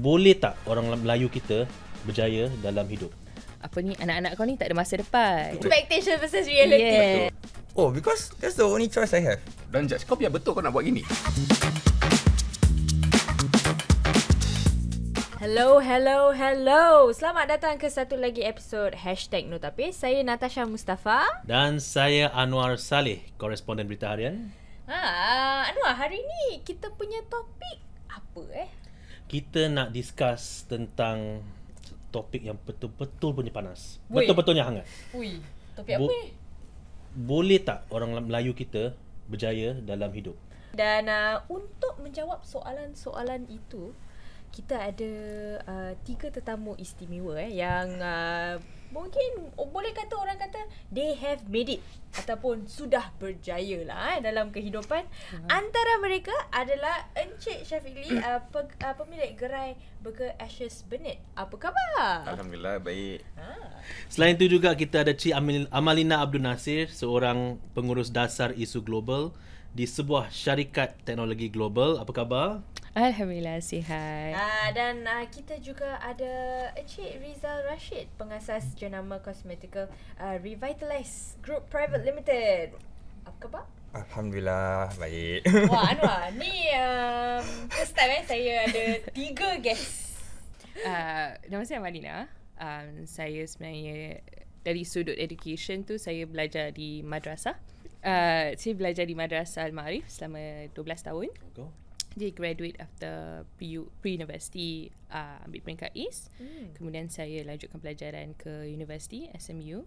boleh tak orang Melayu kita berjaya dalam hidup? Apa ni anak-anak kau ni tak ada masa depan. Expectation versus reality. Yeah. Oh, because that's the only choice I have. Dan judge kau biar betul kau nak buat gini. Hello, hello, hello. Selamat datang ke satu lagi episod Hashtag Notapis. Saya Natasha Mustafa. Dan saya Anwar Saleh, koresponden Berita Harian. Ah, Anwar, hari ni kita punya topik apa eh? kita nak discuss tentang topik yang betul-betul punya panas. Ui. Betul-betulnya hangat. Ui, topik apa ni? Boleh tak orang Melayu kita berjaya dalam hidup? Dan uh, untuk menjawab soalan-soalan itu, kita ada uh, tiga tetamu istimewa eh yang uh, mungkin boleh kata orang kata they have made it ataupun sudah berjaya lah eh, dalam kehidupan uh antara mereka adalah Encik Syafiq Lee uh, pe, uh, pemilik gerai Burger Ashes Benet apa khabar Alhamdulillah baik ha. selain itu juga kita ada Cik Amalina Abdul Nasir seorang pengurus dasar isu global di sebuah syarikat teknologi global. Apa khabar? Alhamdulillah sihat. Ah uh, dan uh, kita juga ada Encik Rizal Rashid, pengasas jenama kosmetikal uh, ah, Revitalize Group Private Limited. Apa khabar? Alhamdulillah, baik. Wah Anwar, ni um, first time eh, saya ada tiga guest. Uh, ah, nama saya Malina. Um, saya sebenarnya dari sudut education tu saya belajar di madrasah uh, saya belajar di Madrasah Al-Ma'arif selama 12 tahun. Jadi okay. graduate after pre-university uh, ambil peringkat IS. Mm. Kemudian saya lanjutkan pelajaran ke universiti SMU.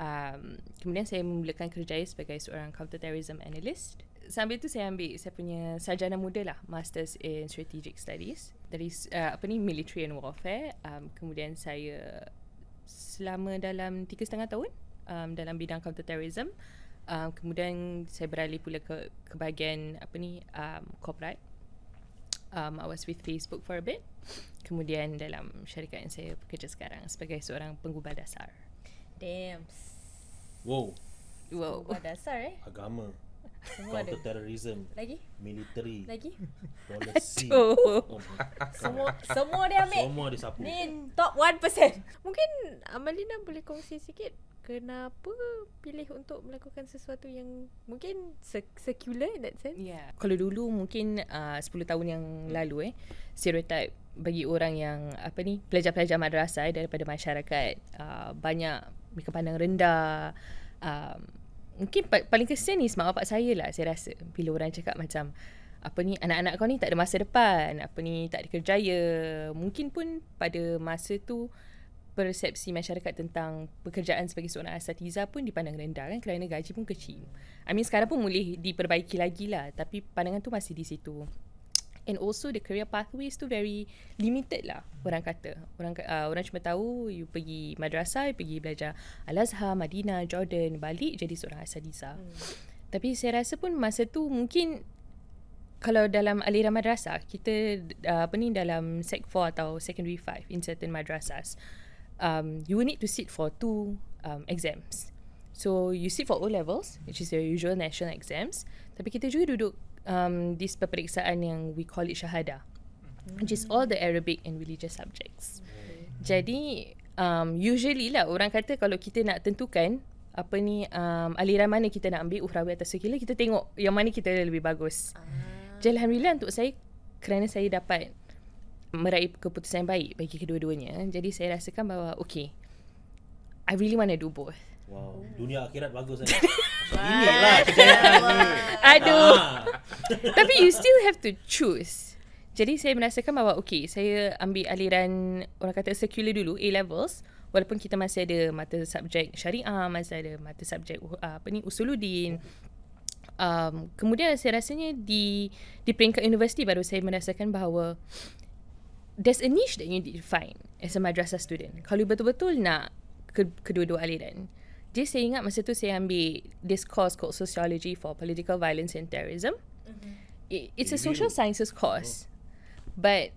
Um, kemudian saya memulakan kerja sebagai seorang counterterrorism analyst. Sambil tu saya ambil saya punya sarjana muda lah, Masters in Strategic Studies dari uh, apa ni military and warfare. Um, kemudian saya selama dalam tiga setengah tahun um, dalam bidang counterterrorism um, kemudian saya beralih pula ke ke bahagian apa ni um, corporate um, I was with Facebook for a bit kemudian dalam syarikat yang saya bekerja sekarang sebagai seorang penggubal dasar damn wow wow penggubal dasar eh agama counter terrorism lagi military lagi policy oh semua semua dia ambil semua dia sapu ni top 1% mungkin Amalina boleh kongsi sikit kenapa pilih untuk melakukan sesuatu yang mungkin secular in that sense? Yeah. Kalau dulu mungkin ah, uh, 10 tahun yang hmm. lalu eh, stereotip bagi orang yang apa ni pelajar-pelajar madrasah eh, daripada masyarakat uh, banyak mereka pandang rendah um, mungkin pa- paling kesian ni semak bapak saya lah saya rasa bila orang cakap macam apa ni anak-anak kau ni tak ada masa depan apa ni tak ada kerjaya mungkin pun pada masa tu persepsi masyarakat tentang pekerjaan sebagai seorang asatiza pun dipandang rendah kan kerana gaji pun kecil. I mean sekarang pun boleh diperbaiki lagi lah tapi pandangan tu masih di situ. And also the career pathways tu very limited lah orang kata. Orang uh, orang cuma tahu you pergi madrasah, you pergi belajar Al-Azhar, Madinah, Jordan, balik jadi seorang asatiza. Hmm. Tapi saya rasa pun masa tu mungkin kalau dalam aliran madrasah kita uh, apa ni dalam sec 4 atau secondary 5 in certain madrasahs um, you will need to sit for two um, exams. So you sit for O levels, which is your usual national exams. Tapi kita juga duduk um, this peperiksaan yang we call it shahada, mm-hmm. which is all the Arabic and religious subjects. Jadi um, usually lah orang kata kalau kita nak tentukan apa ni um, aliran mana kita nak ambil uhrawi atau sekilah kita tengok yang mana kita lebih bagus. Uh. Jadi, alhamdulillah untuk saya kerana saya dapat meraih keputusan baik bagi kedua-duanya. Jadi saya rasakan bahawa okay, I really want to do both. Wow, dunia akhirat bagus kan? Ini lah kejayaan Aduh. Ha. Tapi you still have to choose. Jadi saya merasakan bahawa okay, saya ambil aliran orang kata secular dulu, A-levels. Walaupun kita masih ada mata subjek syariah, masih ada mata subjek uh, apa ni usuludin. Um, kemudian saya rasanya di di peringkat universiti baru saya merasakan bahawa there's a niche that you need to find as a madrasah student. Kalau betul-betul nak ke, kedua-dua aliran. Dia saya ingat masa tu saya ambil this course called Sociology for Political Violence and Terrorism. Mm-hmm. It, it's a social sciences course. Oh. But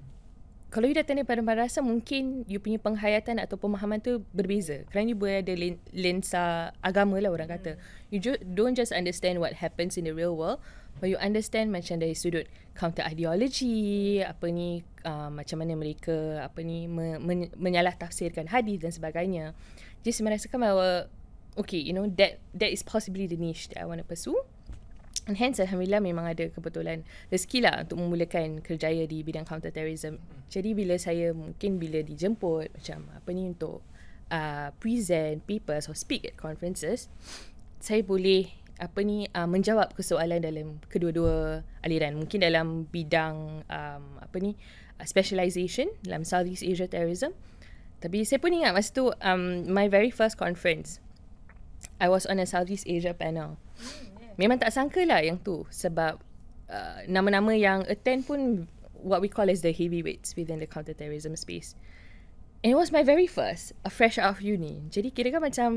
kalau you datang daripada madrasah mungkin you punya penghayatan atau pemahaman tu berbeza. Kerana you ada lensa agama lah orang kata. Mm. You don't just understand what happens in the real world. But you understand macam dari sudut counter ideology apa ni uh, macam mana mereka apa ni me- men- menyalah tafsirkan hadis dan sebagainya. Just merasakan bahawa okay you know that that is possibly the niche that I want to pursue. And hence alhamdulillah memang ada kebetulan rezeki lah untuk memulakan kerjaya di bidang counter terrorism. Jadi bila saya mungkin bila dijemput macam apa ni untuk uh, present papers or speak at conferences saya boleh apa ni uh, menjawab persoalan dalam kedua-dua aliran mungkin dalam bidang um, apa ni uh, specialization dalam Southeast Asia terrorism tapi saya pun ingat masa tu um, my very first conference I was on a Southeast Asia panel memang tak sangka lah yang tu sebab uh, nama-nama yang attend pun what we call as the heavyweights within the counter-terrorism space and it was my very first a fresh out of uni jadi kira kan macam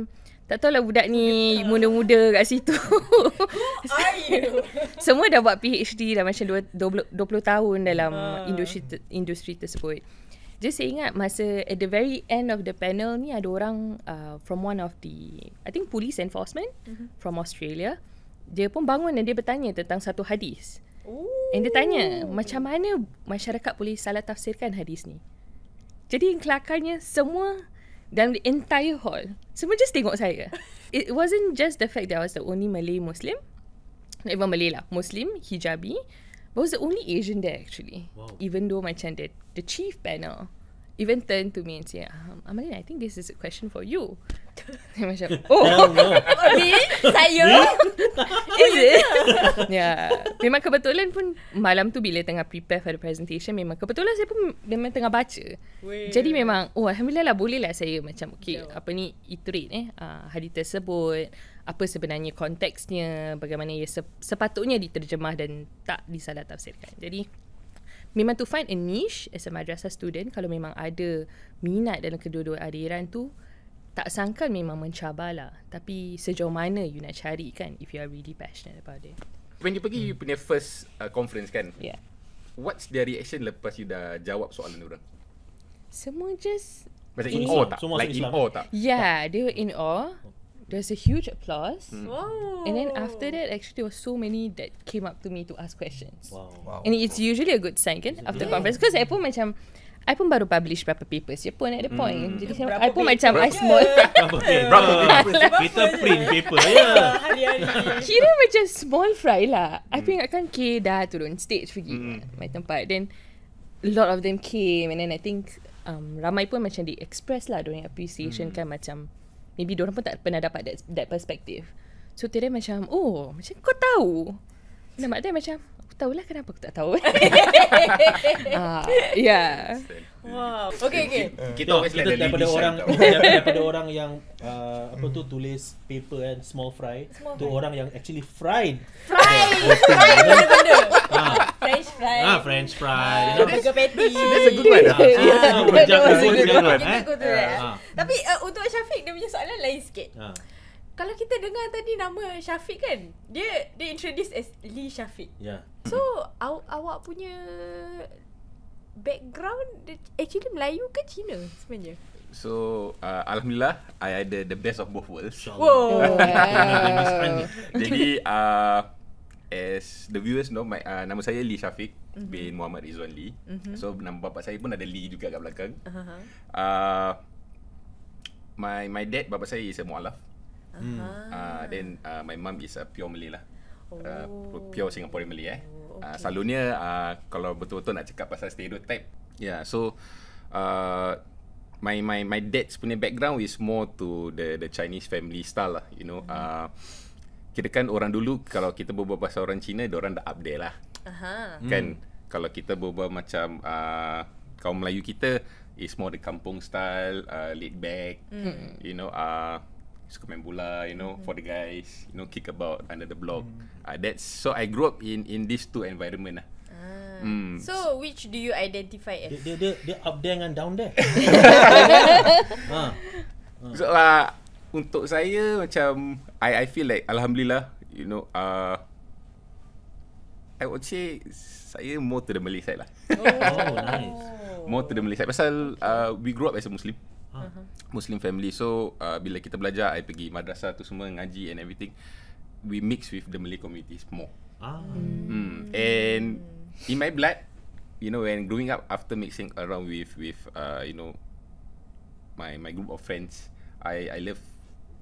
tak tahu lah budak ni muda-muda kat situ. Who are you? Semua dah buat PhD dah macam 20, 20 tahun dalam uh. industri, industri tersebut. Just saya ingat masa at the very end of the panel ni ada orang uh, from one of the, I think police enforcement mm-hmm. from Australia. Dia pun bangun dan dia bertanya tentang satu hadis. Ooh. And dia tanya, macam mana masyarakat boleh salah tafsirkan hadis ni? Jadi kelakarnya semua dalam the entire hall semua just tengok saya it wasn't just the fact that I was the only Malay Muslim not even Malay lah Muslim hijabi I was the only Asian there actually wow. even though macam the the chief panel even turned to me and say, um, Amalin, I think this is a question for you. Dia macam, oh. oh, me? Saya? is it? yeah. Memang kebetulan pun malam tu bila tengah prepare for the presentation, memang kebetulan saya pun memang tengah baca. Weird. Jadi memang, oh, Alhamdulillah lah boleh lah saya macam, okay, Jawa. apa ni, iterate eh, uh, hari tersebut, apa sebenarnya konteksnya, bagaimana ia sepatutnya diterjemah dan tak disalah tafsirkan. Jadi, memang to find a niche as a madrasah student kalau memang ada minat dalam kedua-dua aliran tu tak sangka memang mencabar lah. tapi sejauh mana you nak cari kan if you are really passionate about it when you pergi hmm. you punya first uh, conference kan yeah what's the reaction lepas you dah jawab soalan orang semua just macam in, in awe tak? Semua like in awe tak? Yeah, they were in awe. Oh there's a huge applause. Mm. Wow. And then after that, actually, there were so many that came up to me to ask questions. Wow. wow. And it's usually a good sign, kan, it's after conference. Because yeah. I pun macam, I pun baru publish berapa papers je pun at the point. Mm. Jadi, berapa I pun macam, I small. Berapa paper Kita print paper, ya. Kira macam small fry lah. I pun hmm. ingatkan K dah turun stage pergi hmm. my tempat. Then, a lot of them came. And then, I think, um, ramai pun macam di express lah during appreciation hmm. kan macam, maybe dia orang pun tak pernah dapat that, that perspective so tiada macam oh macam kau tahu nama dia macam aku tahulah kenapa aku tak tahu. ah, yeah. Wow. Okay, okay. Uh, kita okay, kita daripada orang daripada orang yang uh, apa tu hmm. tulis paper and small fry small tu fry. orang yang actually fried. Fried. Fried. Ah. French fry. Ah, French fry. Ah, you know, that's, that's, a good one. Ah, yeah. Ah, a good one. Eh? Ah, ah. Tapi uh, untuk Syafiq dia punya soalan lain sikit. Ah kalau kita dengar tadi nama Syafiq kan dia dia introduce as Lee Syafiq. Yeah. So aw, awak punya background actually Melayu ke Cina sebenarnya? So uh, alhamdulillah I ada the best of both worlds. Whoa. Kan, ya. Jadi uh, as the viewers know my uh, nama saya Lee Shafiq, mm-hmm. bin Muhammad Rizwan Lee. Mm-hmm. So nama bapa saya pun ada Lee juga kat belakang. Uh-huh. Uh, my my dad bapa saya is a mualaf. Uh-huh. Uh, then uh, my mum is a pure Malay lah. Oh. Uh, pure Singaporean Malay eh. Okay. Uh, selalunya uh, kalau betul-betul nak cakap pasal stereotype. Yeah, so uh, my my my dad's punya background is more to the the Chinese family style lah, you know. Uh-huh. kan orang dulu kalau kita berbual pasal orang Cina, dia orang dah update lah. Uh-huh. Kan hmm. kalau kita berbual macam uh, kaum Melayu kita is more the kampung style, uh, laid back, hmm. you know, uh, suka main bola you know mm for the guys you know kick about under the block mm. uh, that's so i grew up in in these two environment lah ah. Mm. so which do you identify as the dia dia up there and down there ha so lah untuk saya macam i i feel like alhamdulillah you know uh, i would say saya more to the malay side lah oh, oh nice more to the malay side pasal uh, we grew up as a muslim uh-huh. Muslim family So uh, Bila kita belajar I pergi madrasah tu semua Ngaji and everything We mix with the Malay communities more ah. mm. And In my blood You know when growing up After mixing around with with uh, You know My my group of friends I I love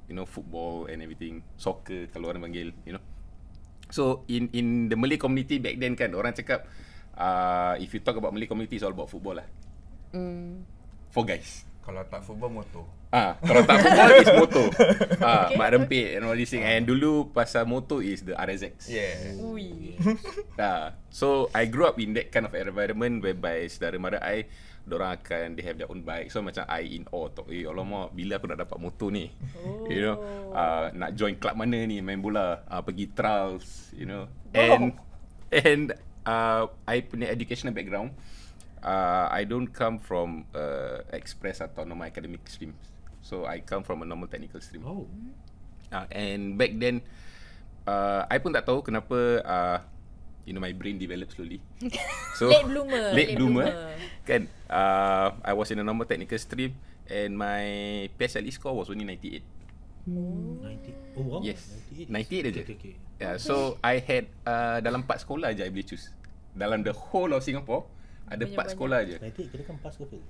You know football and everything Soccer Kalau orang panggil You know So in in the Malay community back then kan orang cakap uh, if you talk about Malay community it's all about football lah. Mm. For guys. Kalau tak football motor. Ah, ha, kalau tak football is motor. Ah, ha, okay. mak rempit and all these and dulu pasal motor is the RSX. Yeah. Ui. Ah, ha, so I grew up in that kind of environment whereby saudara mara I Diorang akan They have their own bike So macam I in awe tau Eh Allah mahu Bila aku nak dapat motor ni oh. You know uh, Nak join club mana ni Main bola uh, Pergi trials You know And oh. And uh, I punya educational background uh, I don't come from uh, express atau normal academic streams. So I come from a normal technical stream. Oh. Uh, and back then, uh, I pun tak tahu kenapa uh, you know my brain develop slowly. So late bloomer. Late, late bloomer. bloomer. Kan? Uh, I was in a normal technical stream and my PSLE score was only 98. Oh, 90. Oh, wow. Yes. 98, 98 aja. Okay, okay. Yeah, so I had uh, dalam empat sekolah aja I boleh choose. Dalam the whole of Singapore, ada part sekolah je. Nanti kira kan pass ke fail?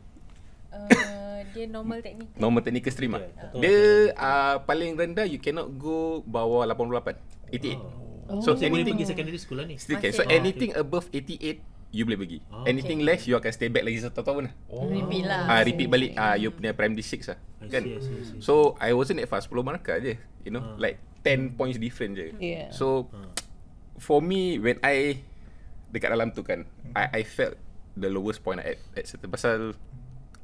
Uh, dia normal technical. Normal technical stream yeah, ya, lah. Dia uh, paling rendah you cannot go bawah 88. 88. Oh. So oh. anything pergi secondary school lah ni. Still can. So oh, anything okay. above 88 you boleh pergi. Oh, Anything okay. less, you akan stay back lagi satu tahun lah. Oh. Repeat lah. Uh, repeat balik uh, you punya primary 6 lah. I kan? See, I see, so, I wasn't at fast 10 markah je. You know, uh. like 10 points different je. Yeah. So, uh. for me, when I dekat dalam tu kan, I, I felt the lowest point at at certain pasal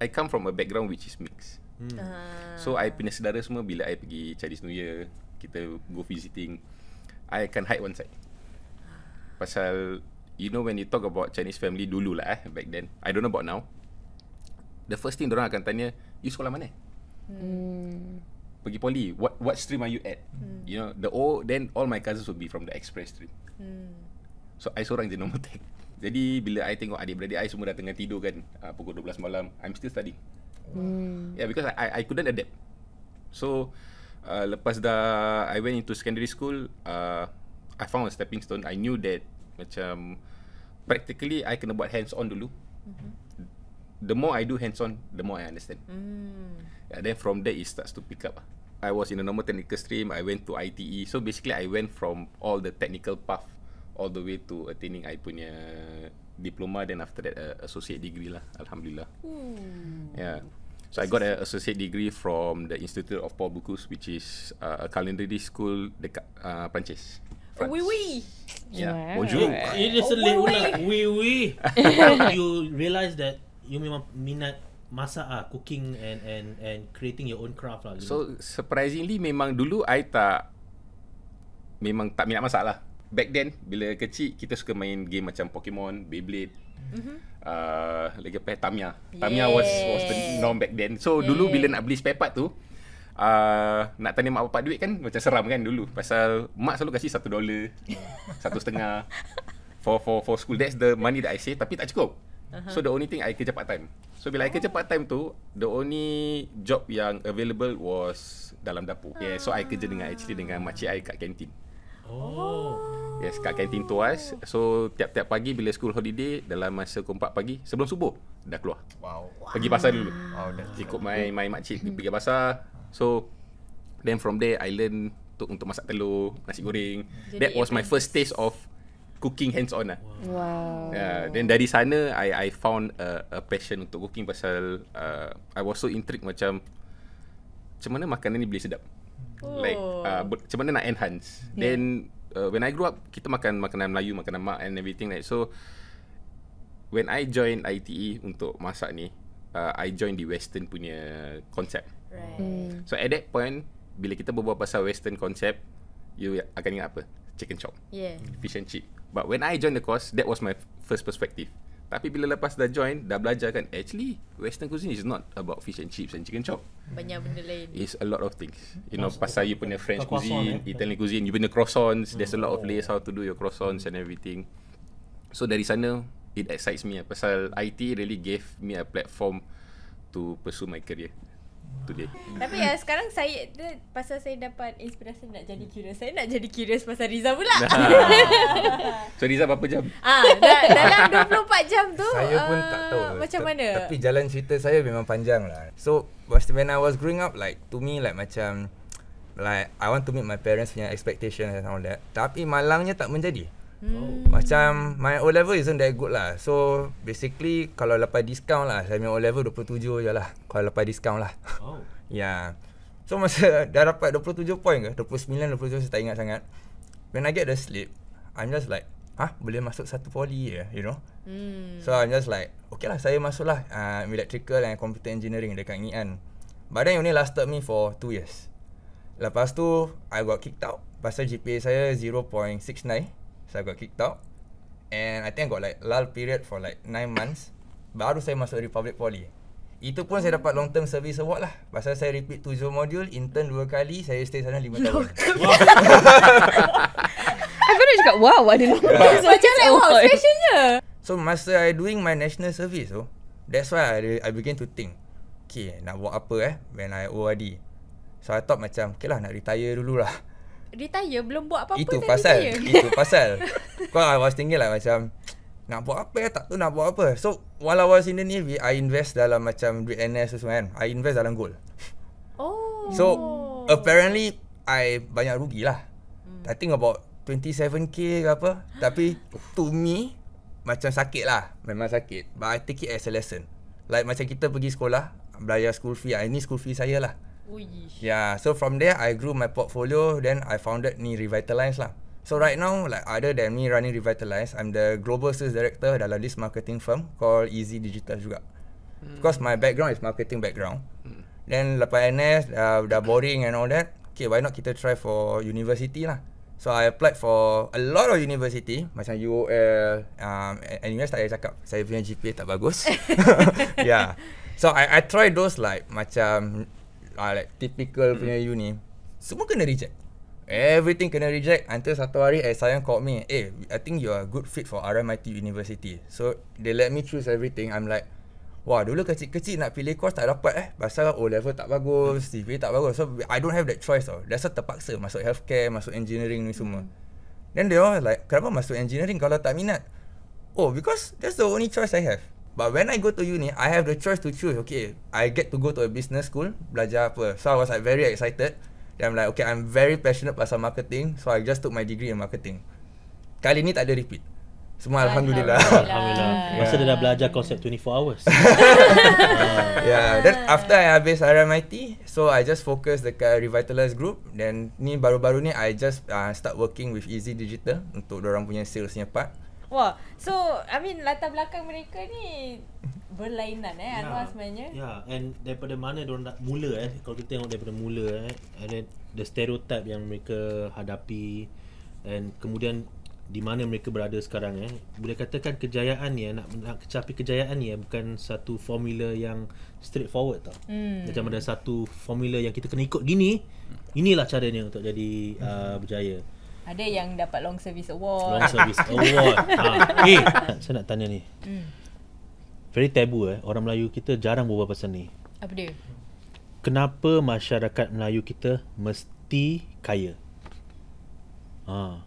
I come from a background which is mixed. Hmm. Uh. So I punya saudara semua bila I pergi Chinese New Year, kita go visiting, I can hide one side. Pasal you know when you talk about Chinese family dulu lah eh, back then. I don't know about now. The first thing orang akan tanya, you sekolah mana? Hmm. Pergi poli, what what stream are you at? Hmm. You know, the all oh, then all my cousins would be from the express stream. Hmm. So I seorang je nombor tank. Jadi bila I tengok adik-beradik I semua dah tengah tidur kan uh, pukul 12 malam, I'm still studying. Hmm. Yeah, because I I couldn't adapt. So uh, lepas dah I went into secondary school, uh, I found a stepping stone. I knew that macam practically I kena buat hands on dulu. Mm-hmm. The more I do hands on, the more I understand. Mm. Yeah, then from there it starts to pick up. I was in a normal technical stream. I went to ITE. So basically I went from all the technical path all the way to attaining I punya diploma then after that uh, associate degree lah alhamdulillah hmm. yeah so i got an associate degree from the institute of paul Bukus, which is uh, a culinary school dekat uh, Perancis. wee. oui yeah bonjour yeah. it is a oh, little wee. oui, you realize that you memang minat masak ah cooking and and and creating your own craft lah so surprisingly memang dulu i tak memang tak minat masak lah back then bila kecil kita suka main game macam Pokemon, Beyblade. Mhm. Uh, lagi apa Tamia. Tamia yes. was was the norm back then. So yes. dulu bila nak beli spare part tu uh, nak tanya mak bapak duit kan macam seram kan dulu pasal mak selalu kasih satu dolar satu setengah for for for school that's the money that I say tapi tak cukup uh-huh. so the only thing I kerja part time so bila oh. I kerja oh. part time tu the only job yang available was dalam dapur uh. yeah so I kerja dengan actually dengan makcik I kat kantin Oh. Yes, kat kantin tuas. So, tiap-tiap pagi bila school holiday, dalam masa keempat pagi, sebelum subuh, dah keluar. Wow. Pergi pasar dulu. Wow, Ikut my, my makcik pergi pasar. So, then from there, I learn untuk, untuk masak telur, nasi goreng. Jadi That was my first taste of cooking hands on lah. Wow. Uh, then dari sana, I I found a, a passion untuk cooking pasal uh, I was so intrigued macam macam mana makanan ni boleh sedap. Hmm. Oh. Like uh, macam mana nak enhance. Yeah. Then uh, when I grew up kita makan makanan Melayu, makanan mak and everything like so when I join ITE untuk masak ni, uh, I join the western punya concept. Right. Mm. So at that point bila kita berbual pasal western concept, you akan ingat apa? Chicken chop. Yeah. Fish and chip. But when I join the course, that was my first perspective. Tapi bila lepas dah join Dah belajar kan Actually Western cuisine is not about Fish and chips and chicken chop Banyak benda lain It's a lot of things You know pasal you punya French cuisine eh? Italian cuisine You punya croissants There's a lot of hmm. layers How to do your croissants and everything So dari sana It excites me Pasal IT really gave me a platform To pursue my career tapi ya sekarang saya tu pasal saya dapat inspirasi nak jadi curious. Saya nak jadi curious pasal Riza pula. Nah. so Riza berapa jam? Ah, dalam 24 jam tu. Saya pun tak eh, tahu. Macam mana? Tapi jalan cerita saya memang panjang lah. So when I was growing up like to me like macam like I want to meet my parents punya expectation and all that. Tapi malangnya tak menjadi. Hmm. Macam my O level isn't that good lah. So basically kalau lepas discount lah saya punya O level 27 je lah. Kalau lepas discount lah. Oh. ya. Yeah. So masa dah dapat 27 point ke? 29, 27 saya tak ingat sangat. When I get the slip, I'm just like, Hah? Boleh masuk satu poli ya, yeah, you know? Hmm. So I'm just like, okay lah saya masuk lah uh, electrical and computer engineering dekat ni kan. But then it only lasted me for 2 years. Lepas tu, I got kicked out pasal GPA saya 0.69. So I got kicked out And I think I got like lull period for like 9 months Baru saya masuk Republic Poly Itu pun saya dapat long term service award lah Pasal saya repeat 7 modul, intern 2 kali, saya stay sana 5 long tahun I baru cakap wow ada long term service Macam like wow stationnya So masa I doing my national service so oh, That's why I, I begin to think Okay nak buat apa eh when I OID So I thought macam okay lah nak retire dulu lah retire belum buat apa-apa itu pasal retire. itu pasal kau lah was thinking lah macam nak buat apa tak tu nak buat apa so while I was in the navy I invest dalam macam duit NS semua kan I invest dalam gold oh so apparently I banyak rugilah hmm. I think about 27k ke apa tapi to me macam sakit lah memang sakit but I take it as a lesson like macam kita pergi sekolah belayar school fee ah, ini school fee saya lah Uish. Oh, yeah, so from there I grew my portfolio then I founded ni Revitalize lah. So right now like other than me running Revitalize, I'm the global sales director dalam this marketing firm called Easy Digital juga. Hmm. Because my background is marketing background. Hmm. Then lepas NS uh, dah boring and all that. Okay, why not kita try for university lah. So I applied for a lot of university macam UOL, um, NUS tak payah cakap saya punya GPA tak bagus. yeah. So I I try those like macam Ah, like typical punya hmm. you ni semua kena reject Everything kena reject Until satu hari Eh sayang called me Eh I think you are good fit For RMIT University So They let me choose everything I'm like Wah dulu kecil-kecil Nak pilih course tak dapat eh Pasal O level tak bagus hmm. CV tak bagus So I don't have that choice tau That's why terpaksa Masuk healthcare Masuk engineering ni semua hmm. Then they all like Kenapa masuk engineering Kalau tak minat Oh because That's the only choice I have But when I go to uni, I have the choice to choose. Okay, I get to go to a business school, belajar apa. So I was like very excited. Then I'm like, okay, I'm very passionate pasal marketing. So I just took my degree in marketing. Kali ni tak ada repeat. Semua Alhamdulillah. Alhamdulillah. Alhamdulillah. Masa dia dah belajar konsep 24 hours. uh. Yeah. Then after I habis RMIT, so I just focus dekat Revitalize Group. Then ni baru-baru ni, I just uh, start working with Easy Digital untuk orang punya salesnya part. Wah, so I mean latar belakang mereka ni berlainan eh yeah. Anwar ya. sebenarnya. Ya, yeah. and daripada mana dia nak mula eh kalau kita tengok daripada mula eh and then the stereotype yang mereka hadapi and kemudian di mana mereka berada sekarang eh boleh katakan kejayaan ni eh, nak nak kecapi kejayaan ni eh, bukan satu formula yang straightforward tau hmm. macam ada satu formula yang kita kena ikut gini inilah caranya untuk jadi hmm. uh, berjaya ada yang dapat long service award. Long service award. ha. Eh, saya nak tanya ni. Hmm. Very tabu eh. Orang Melayu kita jarang berbual pasal ni. Apa dia? Kenapa masyarakat Melayu kita mesti kaya? Ha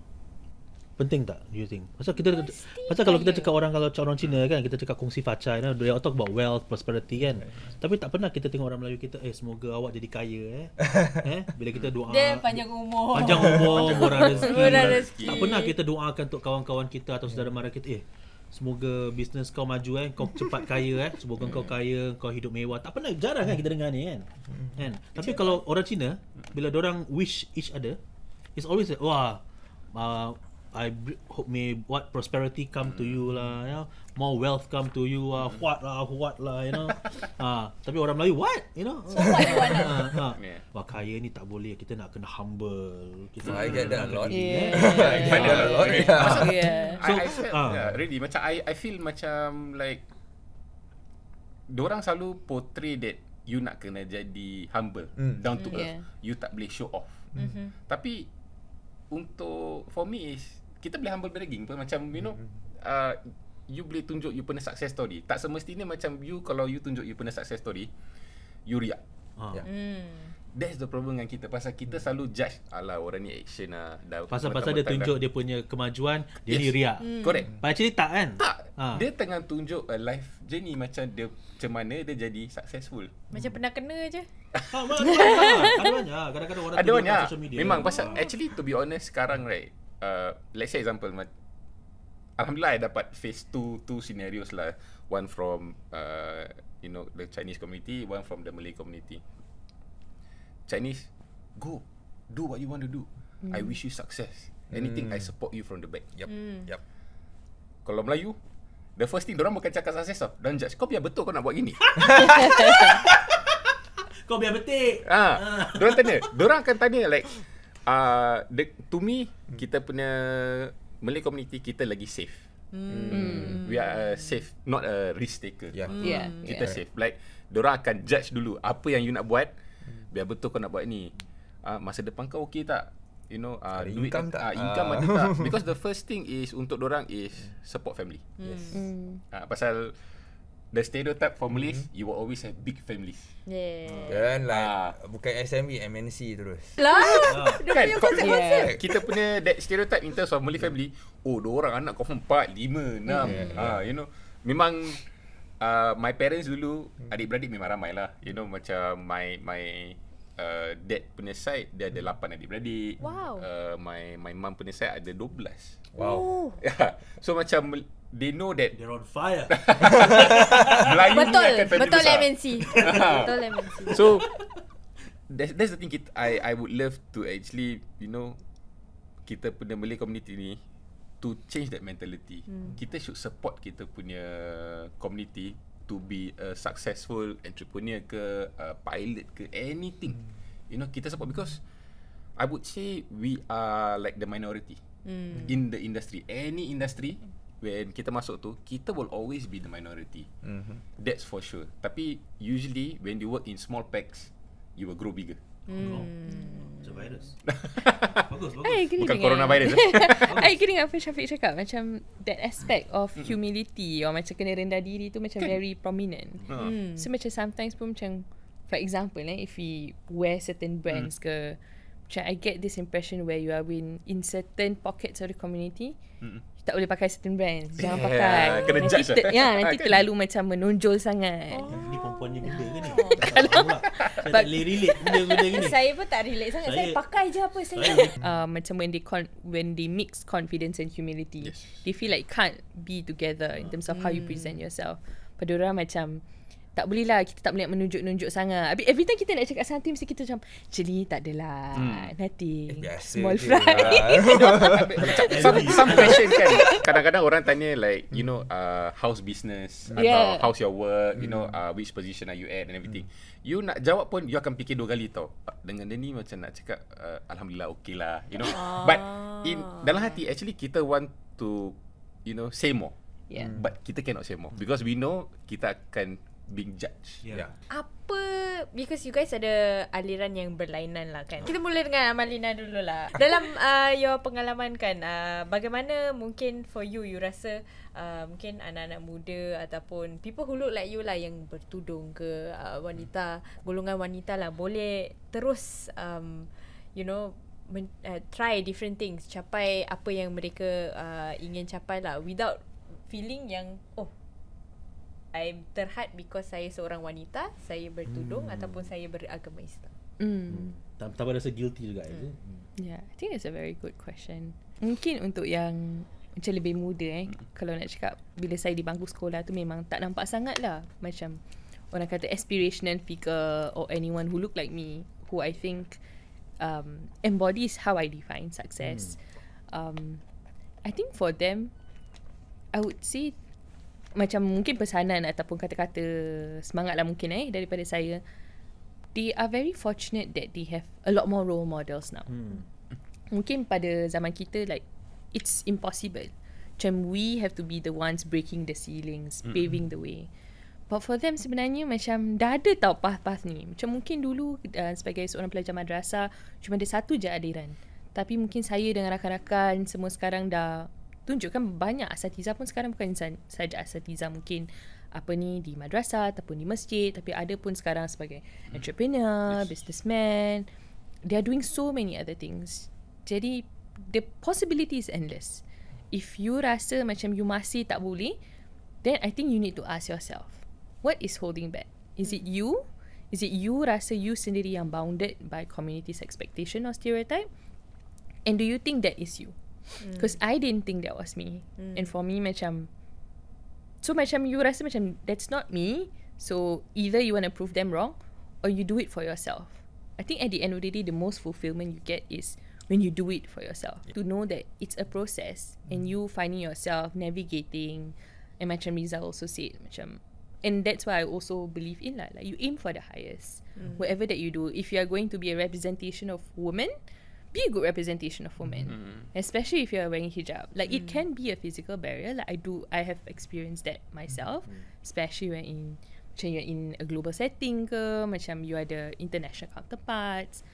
penting tak you think pasal kita Mesti pasal kalau kita cakap orang kalau orang Cina kan kita cakap kongsi facai kan dia talk about wealth prosperity kan okay. tapi tak pernah kita tengok orang Melayu kita eh semoga awak jadi kaya eh, eh? bila kita doa dia panjang umur panjang umur murah rezeki, murah rezeki. tak pernah kita doakan untuk kawan-kawan kita atau saudara mara kita eh Semoga bisnes kau maju eh, kau cepat kaya eh. Semoga kau kaya, kau hidup mewah. Tak pernah jarang kan kita dengar ni kan. Kan? Tapi kalau orang Cina bila dia orang wish each other, it's always like, wah, uh, I hope may what prosperity come to you lah, you know, more wealth come to you ah what lah, what lah, you know. ah, tapi orang lain what, you know? So what ah, ah. wah kaya ni tak boleh, kita nak kena humble. I get that a lot. I get that a lot. So, I, I feel, ah. really, macam I, I feel macam like, orang selalu portray that you nak kena jadi humble, hmm. down to earth. You tak boleh show off. Mm-hmm. Tapi untuk for me is kita boleh humble bragging pun macam you know mm-hmm. uh, you boleh tunjuk you punya success story tak semestinya macam you kalau you tunjuk you punya success story you riak ah. yeah. mm. that's the problem dengan kita pasal kita hmm. selalu judge ala orang ni action ah dah pasal pasal dia tunjuk dia punya kemajuan dia yes. ni riak mm. correct macam ni tak kan tak ha. dia tengah tunjuk a life journey macam dia macam mana dia jadi successful macam mm. pernah kena je Ha, ah, ma- kadang-kadang orang tunjuk ya. Memang pasal actually to be honest sekarang right, uh, let's say example Alhamdulillah I dapat phase two, two scenarios lah one from uh, you know the Chinese community one from the Malay community Chinese go do what you want to do mm. I hmm. wish you success anything mm. I hmm. support you from the back yep mm. yep kalau Melayu the first thing orang bukan cakap success tau dan judge kau biar betul kau nak buat gini kau biar betik ha ah. ah. orang tanya orang akan tanya like uh, the, to me hmm. kita punya Malay community kita lagi safe. Hmm. We are safe, not a risk taker. Yeah. Hmm. yeah. Kita yeah. safe. Like dora akan judge dulu apa yang you nak buat. Hmm. Biar betul kau nak buat ni. Uh, masa depan kau okey tak? You know, uh, ada duit income tak? Uh, income ada tak? Because the first thing is untuk orang is support family. Hmm. Yes. Hmm. Uh, pasal the stereotype for Malays, mm-hmm. you will always have big families. Yeah. Ah. Kan like, uh. bukan SME, MNC terus. Lah, ah. dia punya kan, yeah. Kita punya that stereotype in terms of Malay family, oh, dua orang anak confirm 4, 5, 6. Ah, you know, memang uh, my parents dulu, hmm. adik-beradik memang ramai lah. You know, macam my my uh, dad punya side dia ada 8 adik-beradik. Wow. Uh, my my mum punya side ada 12. Wow. Oh. Yeah. so macam they know that they're on fire. Melayu betul, ni akan betul, lah. betul MNC. betul MNC. So that's, that's the thing kita, I I would love to actually you know kita punya Malay community ni to change that mentality. Hmm. Kita should support kita punya community to be a successful entrepreneur ke a pilot ke anything. Hmm. You know kita support because I would say we are like the minority hmm. in the industry. Any industry when kita masuk tu kita will always be the minority mm-hmm. that's for sure tapi usually when you work in small packs you will grow bigger Hmm. Oh, it's virus. bagus, eh, bagus. Ay, Bukan dengan, coronavirus. Eh, kena dengan apa Syafiq cakap. Macam that aspect of humility or macam kena rendah diri tu macam kan? very prominent. Ha. Hmm. So macam sometimes pun macam, for example, eh, if we wear certain brands mm. ke, macam I get this impression where you are in, in certain pockets of the community, tak boleh pakai certain brand. Jangan yeah, pakai. Eh, kena nanti judge lah. ter- Ya, nanti ah, terlalu macam menonjol sangat. Oh. Ini perempuannya benda ke ni? Kalau tak lah. boleh relate benda-benda ni. Saya pun tak relate sangat. Saya, saya pakai je apa saya. uh, macam when they con- when they mix confidence and humility. Yes. They feel like can't be together in terms of hmm. how you hmm. present yourself. Pada orang macam tak boleh lah kita tak boleh menunjuk-nunjuk sangat. Tapi every time kita nak cakap something mesti kita macam jeli tak adalah. Hmm. Nanti eh, small fry. Lah. Some question kan. Kadang-kadang orang tanya like you know uh, how's business yeah. atau how's your work, you know uh, which position are you at and everything. Hmm. You nak jawab pun you akan fikir dua kali tau. Dengan dia ni macam nak cakap uh, alhamdulillah okay lah you know. Ah. But in dalam hati actually kita want to you know say more. Yeah. But kita cannot say more because we know kita akan being judged. Yeah. yeah. Apa because you guys ada aliran yang berlainan lah kan. Kita mula dengan Amalina dulu lah. Dalam uh, your pengalaman kan uh, bagaimana mungkin for you you rasa uh, mungkin anak-anak muda ataupun people who look like you lah yang bertudung ke uh, wanita golongan wanita lah boleh terus um, you know men, uh, try different things capai apa yang mereka uh, ingin capai lah without feeling yang oh I'm terhad because saya seorang wanita, saya bertudung hmm. ataupun saya beragama Islam. Hmm. Hmm. Tambah rasa guilty juga hmm. hmm. Yeah, I think that's a very good question. Mungkin untuk yang macam lebih muda eh, hmm. kalau nak cakap bila saya di bangku sekolah tu memang tak nampak sangat lah macam orang kata aspirational figure or anyone who look like me who I think um, embodies how I define success. Hmm. Um, I think for them, I would say macam mungkin pesanan ataupun kata-kata semangat lah mungkin eh daripada saya. They are very fortunate that they have a lot more role models now. Hmm. Mungkin pada zaman kita like it's impossible. Macam we have to be the ones breaking the ceilings, hmm. paving the way. But for them sebenarnya macam dah ada tau path-path ni. Macam mungkin dulu uh, sebagai seorang pelajar madrasah cuma ada satu je aliran. Tapi mungkin saya dengan rakan-rakan semua sekarang dah tunjukkan banyak asatiza pun sekarang bukan saja asatiza mungkin apa ni di madrasah ataupun di masjid tapi ada pun sekarang sebagai hmm. entrepreneur, yes. businessman. They are doing so many other things. Jadi the possibility is endless. If you rasa macam you masih tak boleh, then I think you need to ask yourself. What is holding back? Is it you? Is it you rasa you sendiri yang bounded by community's expectation or stereotype? And do you think that is you? mm. cause I didn't think that was me mm. and for me macam so macam you rasa macam that's not me so either you want to prove them wrong or you do it for yourself I think at the end of the day the most fulfillment you get is when you do it for yourself yeah. to know that it's a process mm. and hmm. you finding yourself navigating and macam Riza also said macam and that's why I also believe in lah. Like you aim for the highest, mm. whatever that you do. If you are going to be a representation of women, be a good representation of women, mm-hmm. especially if you are wearing hijab. Like mm. it can be a physical barrier. Like I do, I have experienced that myself, mm-hmm. especially when in, when you're in a global setting, Macam you are the international counterparts.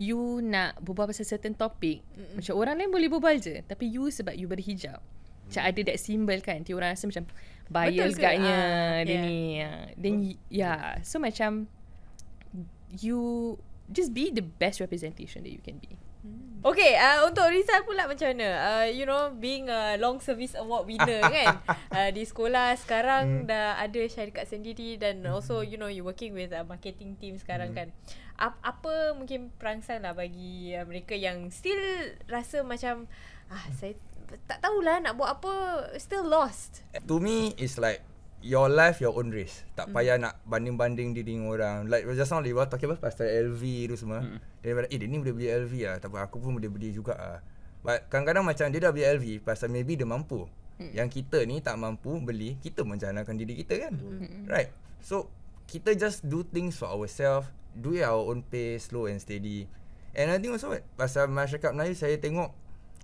You nak berbual pasal certain topic mm. Macam orang lain boleh berbual je Tapi you sebab you berhijab mm. Macam ada that symbol kan Nanti orang rasa macam Bias gaknya, uh, ah, Dia yeah. ni ah. Then oh. yeah ya, So macam You Just be the best representation that you can be Hmm. Okay, uh, untuk Rizal pula macam mana? Uh, you know, being a long service award winner kan? Uh, di sekolah sekarang mm. dah ada syarikat sendiri dan mm. also you know you working with a uh, marketing team sekarang mm. kan? apa mungkin perangsan lah bagi uh, mereka yang still rasa macam ah hmm. saya tak tahulah nak buat apa, still lost. To me, it's like your life your own race tak mm. payah nak banding-banding diri dengan orang like just now we talking about pasal LV tu semua mm. dia eh dia ni boleh beli LV ah tapi aku pun boleh beli juga ah but kadang-kadang macam dia dah beli LV pasal maybe dia mampu mm. yang kita ni tak mampu beli kita menjalankan diri kita kan mm. right so kita just do things for ourselves do it our own pace slow and steady and I think also pasal masyarakat Melayu saya tengok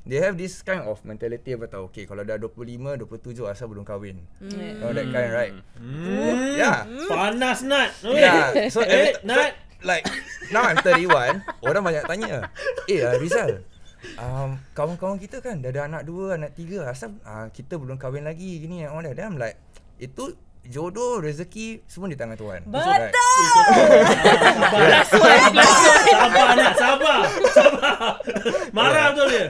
they have this kind of mentality apa tahu okay kalau dah 25 27 asal belum kahwin mm. you know that kind right mm. yeah hmm. panas nat yeah so eh t- nat so, like now I'm 31 orang banyak tanya eh uh, Rizal um, kawan-kawan kita kan dah ada anak dua anak tiga asal uh, kita belum kahwin lagi gini and dah dah then like itu jodoh rezeki semua di tangan Tuhan. Betul. Sabar. Sabar. Sabar. Sabar. Sabar. Sabar. Marah betul dia.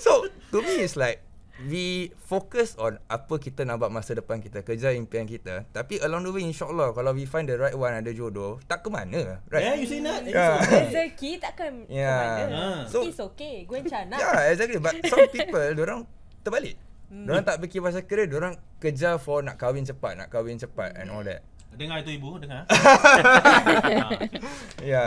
So to me it's like we focus on apa kita nak buat masa depan kita, kerja impian kita. Tapi along the way insyaallah kalau we find the right one ada jodoh, tak ke mana. Right? Yeah, you say not. Yeah. Rezeki tak ke, yeah. mana. Uh. Ah. So, It's okay, gue cana. Yeah, exactly. But some people, orang terbalik. Hmm. Orang tak fikir pasal kerja, orang kerja for nak kahwin cepat, nak kahwin cepat and all that. Dengar itu ibu, dengar. yeah. Ya.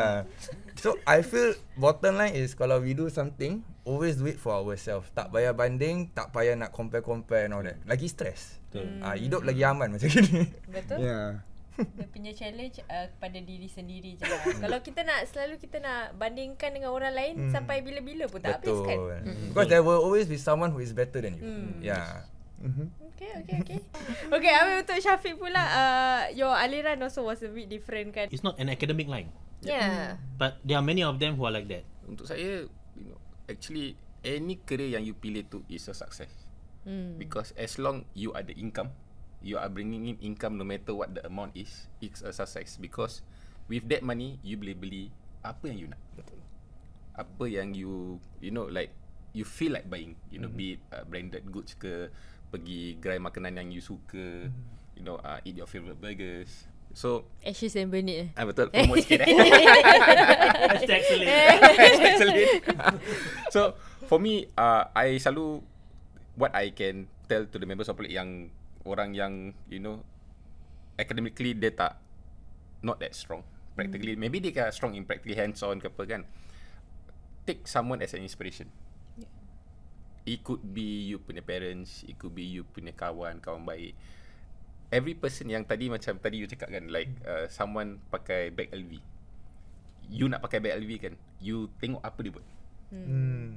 So I feel bottom line is kalau we do something, always do it for ourselves. Tak payah banding, tak payah nak compare-compare and all that. Lagi stress. Betul. Hmm. Uh, hidup lagi aman macam ni. Betul. Yeah. Dia punya challenge uh, kepada diri sendiri je lah. Kalau kita nak selalu kita nak bandingkan dengan orang lain mm. sampai bila-bila pun tak Betul. habis hmm. kan. Hmm. Because there will always be someone who is better than you. Mm. Yeah. Mm-hmm. Okay, okay, okay. okay, I mean, untuk Syafiq pula, uh, your aliran also was a bit different kan? It's not an academic line. Yeah. Mm-hmm. But there are many of them who are like that. Untuk saya, you know, actually, any career yang you pilih tu is a success. Mm. Because as long you ada income, you are bringing in income no matter what the amount is it's a success because with that money you boleh beli apa yang you nak betul apa yang you you know like you feel like buying you know mm-hmm. be it uh, branded goods ke pergi gerai makanan yang you suka mm-hmm. you know uh, eat your favorite burgers so Ashes and Burnit eh uh, betul promote sikit eh hashtag excellent so for me uh, I selalu what I can tell to the members of public yang orang yang you know academically dia tak not that strong practically mm. maybe dia strong in practically hands on ke apa kan take someone as an inspiration yeah. it could be you punya parents it could be you punya kawan kawan baik every person yang tadi macam tadi you cakap kan like uh, someone pakai bag LV you nak pakai bag LV kan you tengok apa dia buat mm.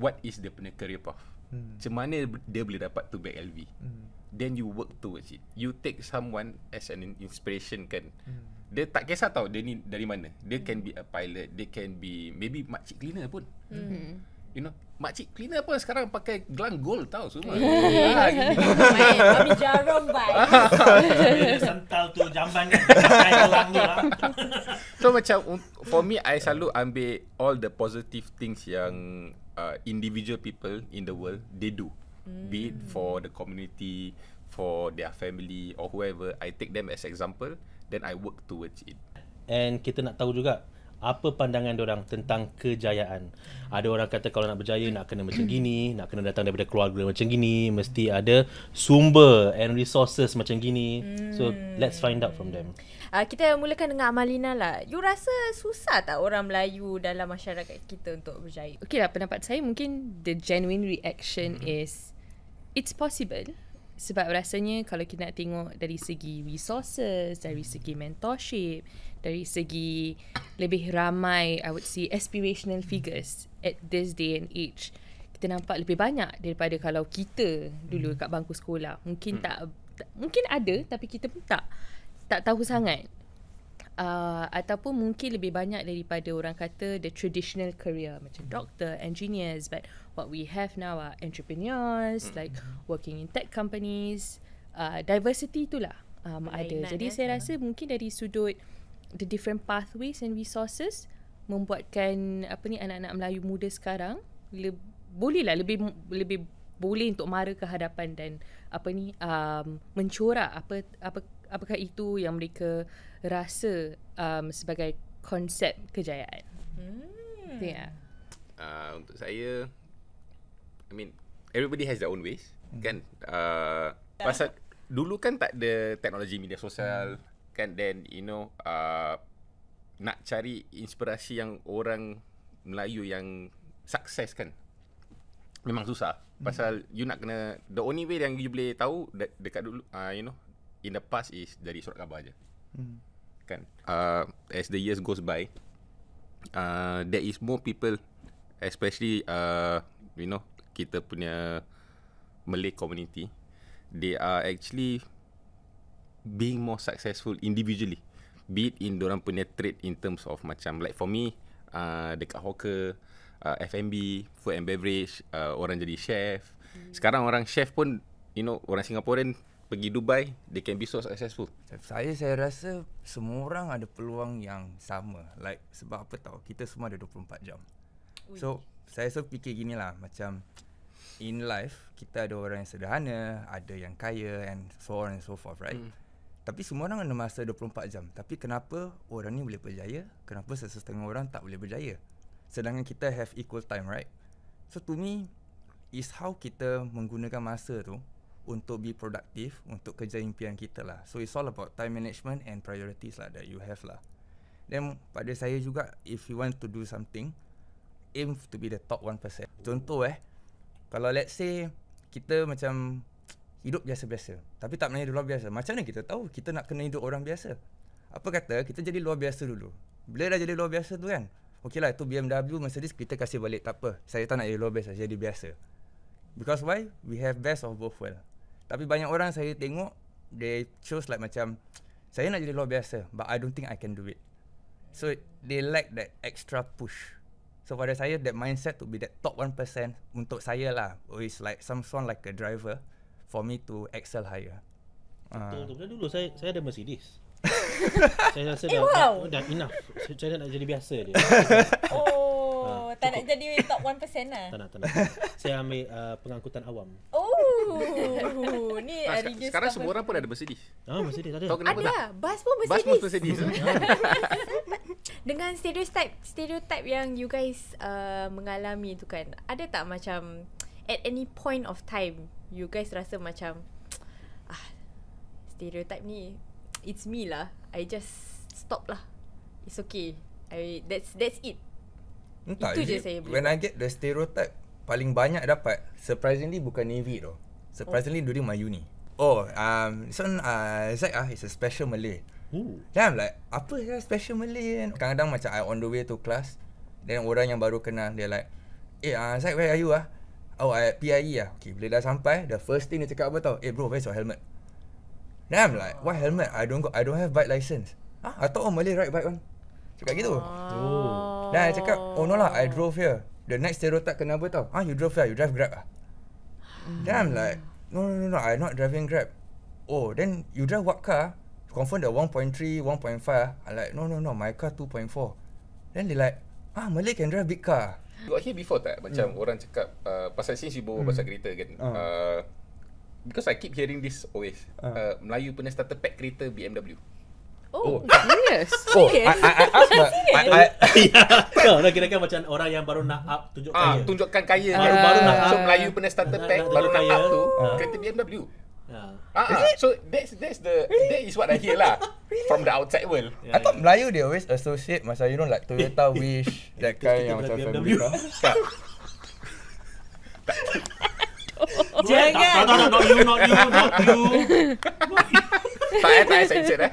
what is the punya career path Hmm. Macam hmm. mana dia boleh dapat tu bag LV hmm. Then you work towards it You take someone as an inspiration kan hmm. Dia tak kisah tau dia ni dari mana Dia can be a pilot Dia can be maybe makcik cleaner pun hmm. hmm. You know Makcik cleaner pun sekarang pakai gelang gold tau semua Kami jarum baik Dia sental tu jamban gelang ah. So macam for me I selalu ambil all the positive things yang uh, individual people in the world they do mm. be it hmm. for the community for their family or whoever i take them as example then i work towards it and kita nak tahu juga apa pandangan orang tentang kejayaan ada orang kata kalau nak berjaya nak kena macam gini nak kena datang daripada keluarga macam gini mesti ada sumber and resources macam gini so hmm. let's find out from them Uh, kita mulakan dengan Amalina lah. You rasa susah tak orang Melayu dalam masyarakat kita untuk berjaya? Okay lah, pendapat saya mungkin the genuine reaction mm-hmm. is it's possible. Sebab rasanya kalau kita nak tengok dari segi resources, dari segi mentorship, dari segi lebih ramai, I would say aspirational figures at this day and age, kita nampak lebih banyak daripada kalau kita dulu mm-hmm. kat bangku sekolah. Mungkin mm-hmm. tak, tak mungkin ada tapi kita pun tak tak tahu sangat uh, ataupun mungkin lebih banyak daripada orang kata the traditional career macam mm. doctor engineers but what we have now are entrepreneurs mm. like working in tech companies uh, diversity itulah um, ada lah jadi saya hmm. rasa mungkin dari sudut the different pathways and resources membuatkan apa ni anak-anak Melayu muda sekarang le- boleh lah lebih lebih boleh untuk mara ke hadapan dan apa ni um, mencorak apa apa apakah itu yang mereka rasa um, sebagai konsep kejayaan? Hmm. Yeah. Uh, untuk saya, I mean, everybody has their own ways, hmm. kan? Uh, yeah. Pasal dulu kan tak ada teknologi media sosial, hmm. kan? Then, you know, uh, nak cari inspirasi yang orang Melayu yang sukses, kan? Memang susah. Hmm. Pasal hmm. you nak kena, the only way yang you boleh tahu de- dekat dulu, uh, you know, in the past is dari surat khabar aja. Hmm. Kan? Uh, as the years goes by, uh, there is more people, especially uh, you know kita punya Malay community, they are actually being more successful individually. Be it in dorang punya trade in terms of macam like for me, uh, dekat hawker, uh, F&B, food and beverage, uh, orang jadi chef. Hmm. Sekarang orang chef pun, you know, orang Singaporean pergi Dubai they can be so successful saya saya rasa semua orang ada peluang yang sama like sebab apa tahu kita semua ada 24 jam Ui. so saya selalu fikir gini lah macam in life kita ada orang yang sederhana ada yang kaya and so on and so forth right hmm. tapi semua orang ada masa 24 jam tapi kenapa orang ni boleh berjaya kenapa sesetengah orang tak boleh berjaya sedangkan kita have equal time right so to me is how kita menggunakan masa tu untuk be produktif, untuk kerja impian kita lah. So it's all about time management and priorities lah that you have lah. Then pada saya juga if you want to do something aim to be the top 1%. Contoh eh kalau let's say kita macam hidup biasa-biasa tapi tak pernah luar biasa. Macam mana kita tahu kita nak kena hidup orang biasa? Apa kata kita jadi luar biasa dulu. Bila dah jadi luar biasa tu kan Okey lah tu BMW Mercedes kita kasih balik tak apa. Saya tak nak jadi luar biasa, jadi biasa. Because why? We have best of both worlds. Tapi banyak orang saya tengok They choose like macam Saya nak jadi luar biasa But I don't think I can do it So they like that extra push So pada saya that mindset to be that top 1% Untuk saya lah Oh it's like some sort like a driver For me to excel higher Betul uh. tu dulu saya saya ada Mercedes Saya rasa eh, dah, eh, wow. dah, dah enough Saya nak jadi biasa dia oh tak nak jadi top 1% lah. tak nak, tak nak. Saya ambil uh, pengangkutan awam. Oh, ni nah, sek- Sekarang semua orang lah. pun ada Mercedes. Ah, oh, Mercedes ada. Tahu kenapa ada, tak? bus pun Mercedes. Bas pun Mercedes. Dengan stereotype, stereotype yang you guys uh, mengalami tu kan, ada tak macam at any point of time you guys rasa macam ah stereotype ni it's me lah. I just stop lah. It's okay. I that's that's it. Entah, Itu je saya boleh When I get the stereotype Paling banyak dapat Surprisingly bukan Navy tu Surprisingly oh. during my uni Oh um, So uh, Zach ah It's a special Malay Ooh. Then I'm like Apa ya special Malay Kadang-kadang macam I on the way to class Then orang yang baru kenal Dia like Eh uh, ah, Zach where are you ah Oh I at PIE lah Okay bila dah sampai The first thing dia cakap apa tau Eh bro where's your helmet Then I'm like What helmet I don't go, I don't have bike license Ah, huh? I thought oh Malay ride bike one. Cakap gitu oh. Dan I cakap, oh no lah, I drove here. The next stereotype kena apa tau? Ah, you drove here, you drive Grab lah. Then I'm hmm. like, no, no, no, no, I'm not driving Grab. Oh, then you drive what car? Confirm the 1.3, 1.5. I'm like, no, no, no, my car 2.4. Then they like, ah, Malay can drive big car. You got here before tak? Macam mm. orang cakap, uh, pasal since you bawa mm. pasal kereta kan, uh. Uh, because I keep hearing this always, uh. Uh, Melayu punya starter pack kereta BMW. Oh, oh. serious? Oh, I, I, I I, I, kira kan macam orang yang baru nak up tunjuk ah, kaya. Ah, tunjukkan kaya. Uh, baru, baru nak up. Melayu pernah starter pack, nak, baru nak kaya. up tu, uh. kereta BMW. Yeah. Ah, ah so that's that's the really? that is what I hear lah really? from the outside world. Yeah, I yeah. thought Melayu they always associate masa you know like Toyota Wish that kind yang macam BMW. Jangan. Tak, tak, tak, not you, not you, not you. tak, eh, tak, tak, tak, tak, tak,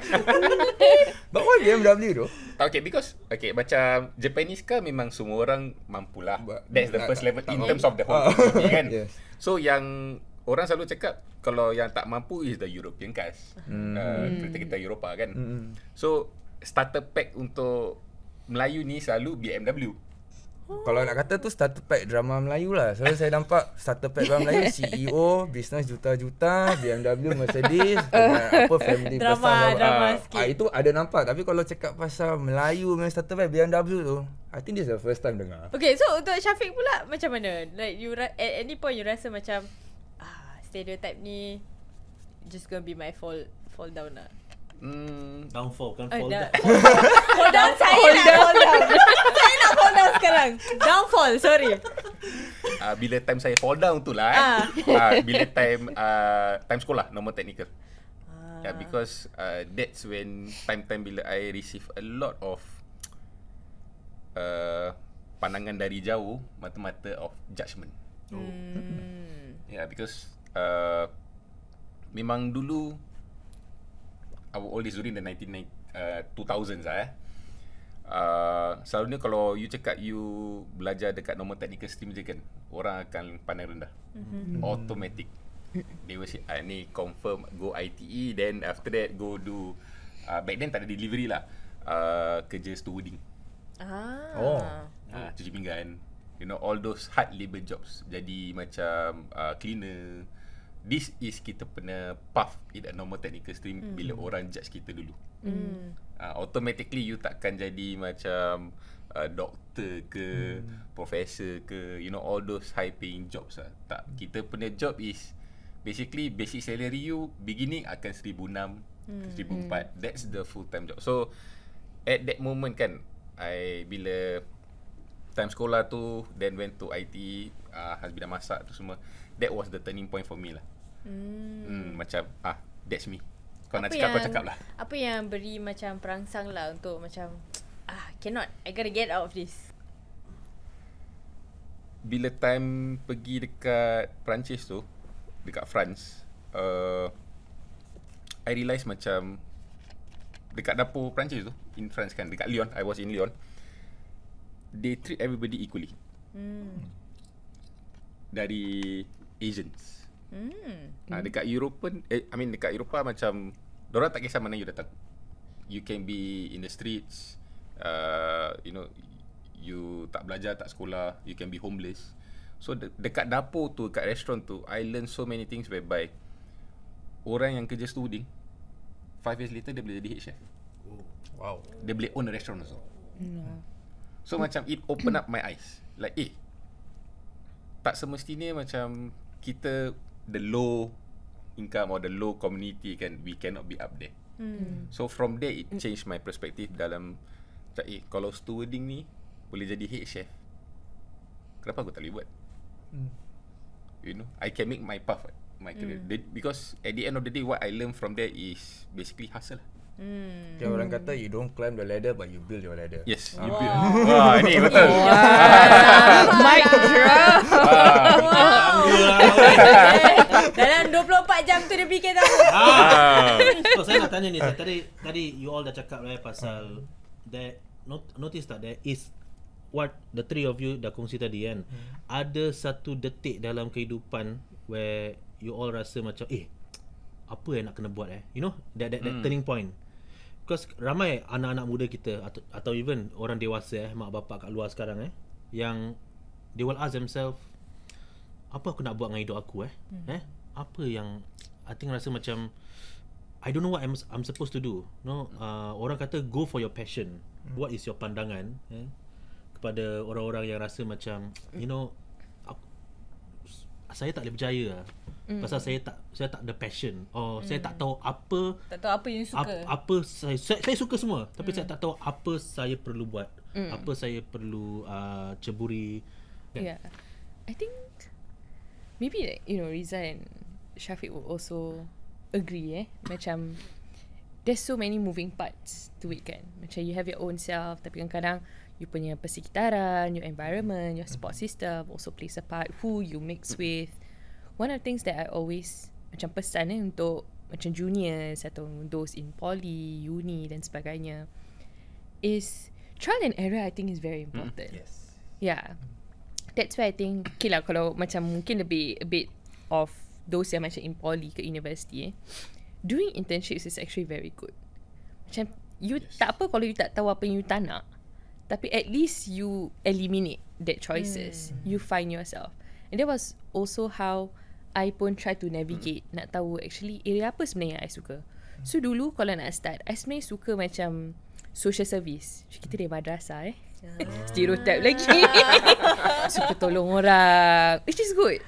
tak, tak, tak, tak, Okay because Okay macam Japanese car memang Semua orang Mampulah That's the first level In terms of the whole ah. company, kan? yes. So yang Orang selalu cakap Kalau yang tak mampu Is the European cars Kereta-kereta hmm. uh, Eropah kan hmm. So Starter pack untuk Melayu ni selalu BMW hmm. Kalau nak kata tu starter pack drama Melayu lah So saya nampak starter pack drama Melayu CEO, bisnes juta-juta, BMW, Mercedes apa family drama, besar drama ah, sikit. ah, Itu ada nampak tapi kalau cakap pasal Melayu punya starter pack BMW tu I think this is the first time dengar Okay so untuk Syafiq pula macam mana? Like you at any point you rasa macam ah, Stereotype ni just gonna be my fall fall down lah Hmm, downfall kan oh, fall, oh, da- da- fall down. Fall down saya lah. Fall down down sekarang. Downfall, sorry. Uh, bila time saya fall down tu lah. Eh. Uh, bila time uh, time sekolah, normal technical. Uh. Ya, yeah, because uh, that's when time-time bila I receive a lot of uh, pandangan dari jauh, mata-mata of judgement. Oh. Hmm. Yeah, because uh, memang dulu, our oldest during the 1990s, uh, 2000s lah eh. Ah, selalunya kalau you cakap you belajar dekat normal technical stream je kan orang akan pandang rendah mm-hmm. automatic they will say ah, ni confirm go ITE then after that go do uh, back then tak ada delivery lah uh, kerja stewarding ah. oh. Uh, cuci pinggan you know all those hard labor jobs jadi macam uh, cleaner this is kita pernah puff in a normal technical stream mm. bila orang judge kita dulu. Mm. Uh, automatically you takkan jadi macam uh, doktor ke mm. professor ke you know all those high paying jobs lah. Tak kita punya job is basically basic salary you beginning akan 1600 mm. 1400 mm. that's the full time job. So at that moment kan I bila time sekolah tu then went to IT uh, has been masak tu semua that was the turning point for me lah. Hmm. hmm macam ah that's me. Kau nak cakap yang, kau cakap lah. Apa yang beri macam perangsang lah untuk macam ah cannot I gotta get out of this. Bila time pergi dekat Perancis tu Dekat France uh, I realise macam Dekat dapur Perancis tu In France kan Dekat Lyon I was in Lyon They treat everybody equally hmm. Dari Asians Hmm. Uh, dekat Europe pun eh, I mean dekat Eropah macam orang tak kisah mana you datang. You can be in the streets. Uh, you know you tak belajar, tak sekolah, you can be homeless. So de- dekat dapur tu, dekat restoran tu, I learn so many things by by orang yang kerja studying five years later dia boleh jadi head chef. Wow. Dia boleh own a restaurant also. Yeah. So macam it open up my eyes. Like eh tak semestinya macam kita the low income or the low community can we cannot be up there. Hmm. So from there it changed my perspective dalam eh kalau stewarding ni boleh jadi head chef. Kenapa aku tak boleh buat? Hmm. You know, I can make my path my career. Hmm. The, because at the end of the day what I learn from there is basically hustle. Hmm. Okay, orang kata you don't climb the ladder but you build your ladder. Yes, ah. you build. Wah, ini betul. Ah. Mike drop. Ah. Ah. Dalam 24 jam tu dia fikir tahu. Ah. Uh. So saya nak tanya ni, saya tadi tadi you all dah cakap lah pasal that not, notice tak there is what the three of you dah kongsi tadi kan. Hmm. Ada satu detik dalam kehidupan where you all rasa macam eh apa yang nak kena buat eh. You know that that, that hmm. turning point. Because ramai anak-anak muda kita atau, atau even orang dewasa eh mak bapak kat luar sekarang eh yang they will ask themselves apa aku nak buat dengan hidup aku eh hmm. eh apa yang I think rasa macam I don't know what I'm I'm supposed to do. You no, know? uh, orang kata go for your passion. Hmm. What is your pandangan eh? kepada orang-orang yang rasa macam you know saya tak boleh berjaya lah. Hmm. Pasal saya tak saya tak ada passion. Oh, hmm. saya tak tahu apa tak tahu apa yang suka. Apa, apa saya, saya saya suka semua tapi hmm. saya tak tahu apa saya perlu buat. Hmm. Apa saya perlu uh, ceburi. Kan? Ya. Yeah. I think maybe like you know Riza and Shafiq will also agree eh macam there's so many moving parts to it kan macam you have your own self tapi kadang-kadang you punya persekitaran your environment your support mm-hmm. system also plays a part who you mix with one of the things that I always macam pesan eh untuk macam juniors atau those in poly uni dan sebagainya is trial and error I think is very mm-hmm. important mm. yes yeah mm-hmm that's why I think okay lah kalau macam mungkin lebih a bit of those yang macam in poly ke university eh, doing internships is actually very good macam you yes. tak apa kalau you tak tahu apa yang you tak nak tapi at least you eliminate that choices mm. you find yourself and that was also how I pun try to navigate mm. nak tahu actually area apa sebenarnya I suka so dulu kalau nak start I sebenarnya suka macam social service kita hmm. dari madrasah eh Stereotype lagi Suka tolong orang Which is good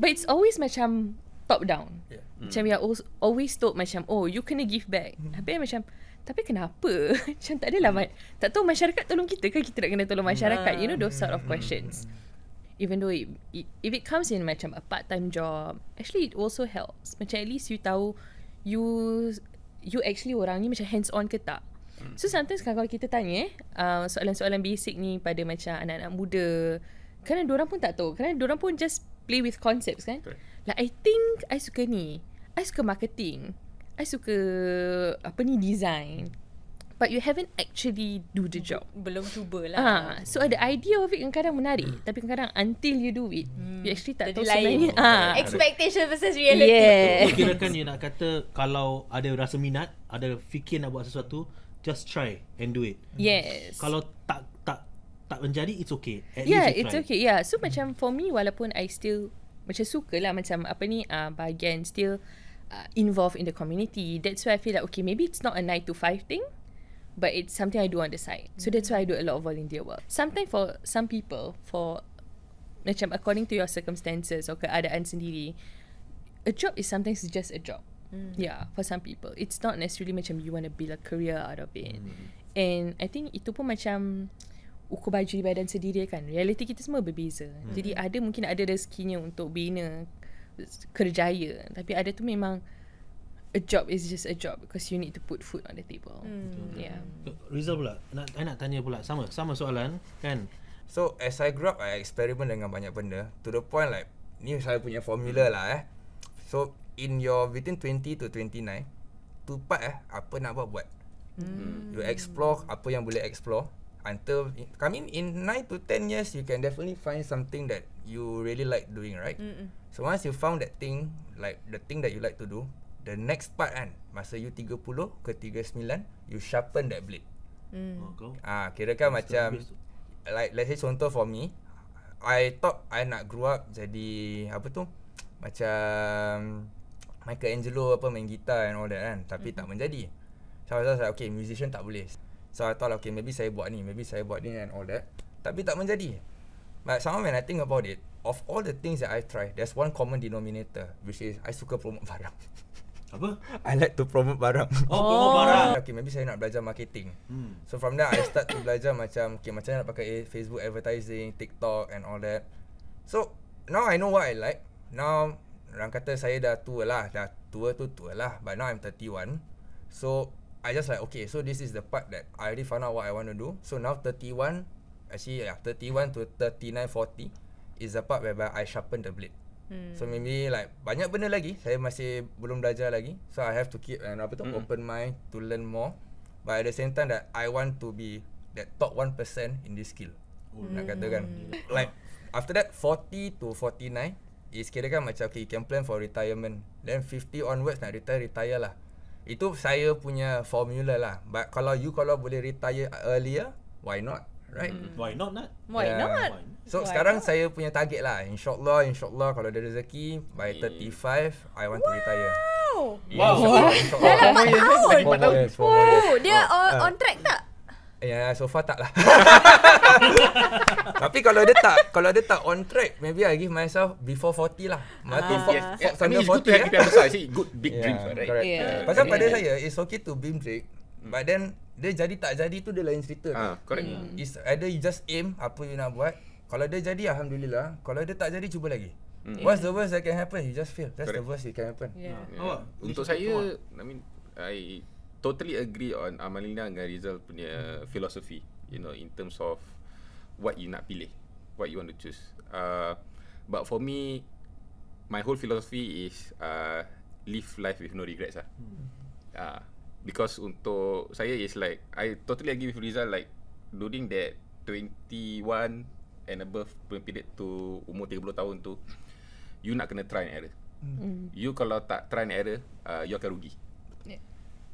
But it's always macam Top down yeah. Macam mm. we are always told macam Oh you kena give back hmm. Habis macam Tapi kenapa Macam tak adalah mm. Tak tahu masyarakat tolong kita ke Kita nak kena tolong masyarakat nah. You know those sort of hmm. questions mm. Even though it, it, If it comes in macam A part time job Actually it also helps Macam at least you tahu You You actually orang ni macam hands on ke tak So sometimes kalau kita tanya eh, uh, soalan-soalan basic ni pada macam anak-anak muda, kan orang pun tak tahu. Kan orang pun just play with concepts kan. Okay. Like I think I suka ni. I suka marketing. I suka apa ni design. But you haven't actually do the job. Belum cuba lah. Ah, So ada idea of it yang kadang menarik. Mm. Tapi kadang until you do it, mm. you actually tak Jadi tahu lain. sebenarnya. Ha. Expectation versus reality. kira Kira kan you nak kata kalau ada rasa minat, ada fikir nak buat sesuatu, just try and do it. Yes. Kalau tak tak tak menjadi, it's okay. At yeah, least it's try. okay. Yeah. So macam for me, walaupun I still macam suka lah macam apa ni uh, ah, bagian still uh, involved in the community. That's why I feel like okay, maybe it's not a nine to five thing, but it's something I do on the side. So that's why I do a lot of volunteer work. Sometimes for some people, for macam according to your circumstances or keadaan sendiri, a job is sometimes just a job mm. yeah for some people it's not necessarily macam you want to build a career out of it mm. and i think itu pun macam ukur baju di badan sendiri kan reality kita semua berbeza mm. jadi ada mungkin ada rezekinya untuk bina kerjaya tapi ada tu memang a job is just a job because you need to put food on the table. Mm. Yeah. Rizal pula, nak, I nak tanya pula sama, sama soalan kan. So as I grow up, I experiment dengan banyak benda to the point like ni saya punya formula lah eh. So in your between 20 to 29 tu part eh apa nak buat buat hmm. you explore apa yang boleh explore until coming I mean, in 9 to 10 years you can definitely find something that you really like doing right mm so once you found that thing like the thing that you like to do the next part kan masa you 30 ke 39 you sharpen that blade mm. Oh, ah kira kan macam like let's say contoh for me I thought I nak grow up jadi apa tu macam Michael Angelo apa main gitar and all that kan tapi mm. tak menjadi. So I thought okay musician tak boleh. So I thought okay maybe saya buat ni, maybe saya buat ni and all that. Tapi tak menjadi. But somehow when I think about it, of all the things that I try, there's one common denominator which is I suka promote barang. Apa? I like to promote barang. Oh, oh. promote barang. Okay, maybe saya nak belajar marketing. Hmm. So from there I start to belajar macam okay, macam nak pakai Facebook advertising, TikTok and all that. So now I know what I like. Now Orang kata saya dah tua lah Dah tua tu tua lah But now I'm 31 So I just like okay So this is the part that I already found out what I want to do So now 31 Actually yeah 31 to 39, 40 Is the part whereby I sharpen the blade hmm. So maybe like Banyak benda lagi Saya masih belum belajar lagi So I have to keep an apa tu, hmm. open mind To learn more But at the same time that I want to be That top 1% in this skill Ooh. Nak hmm. kata kan Like After that 40 to 49 dia kira kan macam okay, you can plan for retirement Then 50 onwards nak retire, retire lah Itu saya punya formula lah But kalau you kalau boleh retire earlier Why not? Right? Mm. Why not Nat? Why yeah. not? So why sekarang not? saya punya target lah InsyaAllah, insyaAllah kalau ada rezeki By yeah. 35, I want wow. to retire Wow! Wow! Dalam 4 tahun! 4 tahun! Dia ah. uh, on track tak? Eh, ya, yeah, so far tak lah. Tapi kalau dia tak, kalau dia tak on track, maybe I give myself before 40 lah. Mati uh, for, for, for, I mean, it's good to have yeah. besar. See, good big yeah, dreams, right? Correct. Yeah. Yeah. Pasal yeah. pada saya, it's okay to dream big. Mm. But then, dia jadi tak jadi tu, dia lain cerita. Ah, correct. Mm. It's either you just aim apa you nak buat. Kalau dia jadi, Alhamdulillah. Kalau dia tak jadi, cuba lagi. Mm. What's yeah. the worst that can happen? You just fail. That's correct. the worst that can happen. Yeah. yeah. Oh, yeah. Untuk saya, I mean, I totally agree on Amalina dan Rizal punya filosofi, you know in terms of what you nak pilih what you want to choose uh, but for me my whole philosophy is uh, live life with no regrets ah hmm. uh, because untuk saya is like I totally agree with Rizal like during that 21 and above period to umur 30 tahun tu you nak kena try and error hmm. hmm. you kalau tak try and error uh, you akan rugi